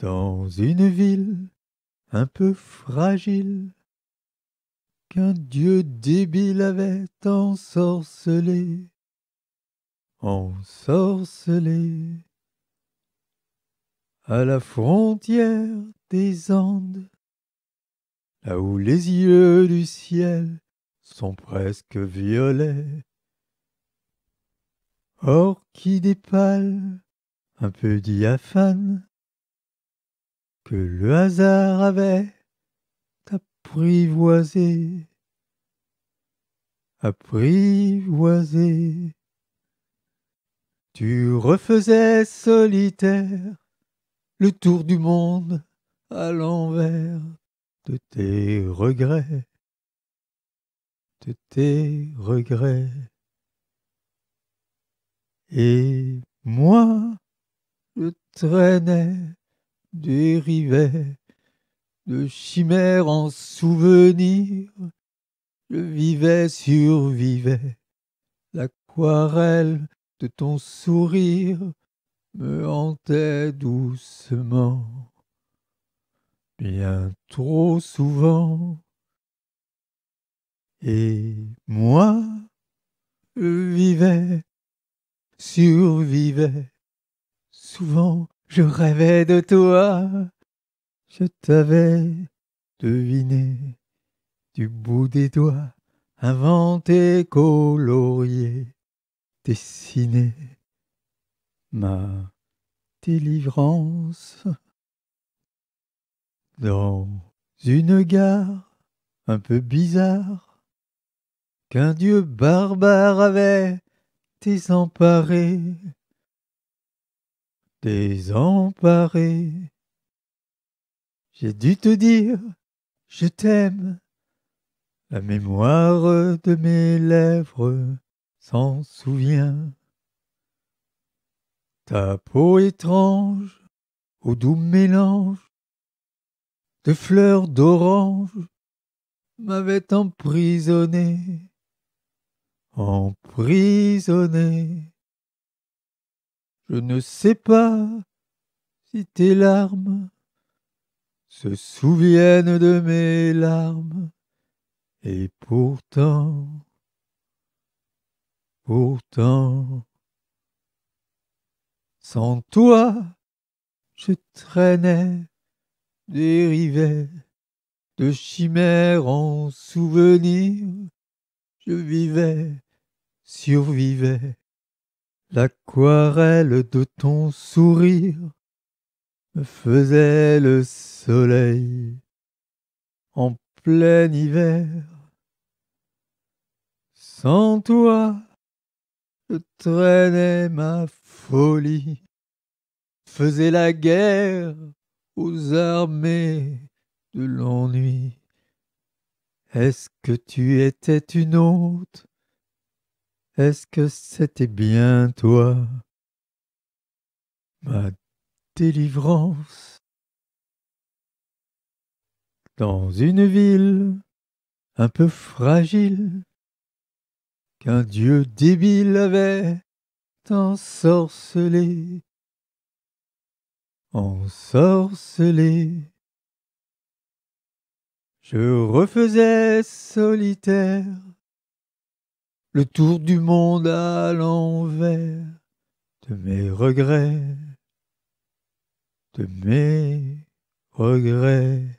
dans une ville un peu fragile qu'un dieu débile avait ensorcelé, ensorcelé à la frontière des Andes, là où les yeux du ciel sont presque violets. Or qui dépale un peu diaphane, que le hasard avait apprivoisé, apprivoisé. Tu refaisais solitaire le tour du monde à l'envers de tes regrets, de tes regrets. Et moi, je traînais dérivait de chimères en souvenir. Je vivais, survivais. L'aquarelle de ton sourire me hantait doucement. Bien trop souvent. Et moi, je vivais, survivais, souvent je rêvais de toi, je t'avais deviné du bout des doigts, inventé, colorié, dessiné ma délivrance. Dans une gare un peu bizarre, qu'un dieu barbare avait désemparé désemparé. J'ai dû te dire, je t'aime. La mémoire de mes lèvres s'en souvient. Ta peau étrange, au doux mélange de fleurs d'orange, m'avait emprisonné, emprisonné. Je ne sais pas si tes larmes se souviennent de mes larmes, et pourtant, pourtant, sans toi, je traînais, dérivais de chimères en souvenir, je vivais, survivais L'aquarelle de ton sourire me faisait le soleil en plein hiver. Sans toi, je traînais ma folie, faisais la guerre aux armées de l'ennui. Est-ce que tu étais une autre? Est-ce que c'était bien toi Ma délivrance Dans une ville un peu fragile qu'un dieu débile avait ensorcelé, ensorcelé. Je refaisais solitaire le tour du monde à l'envers de mes regrets, de mes regrets.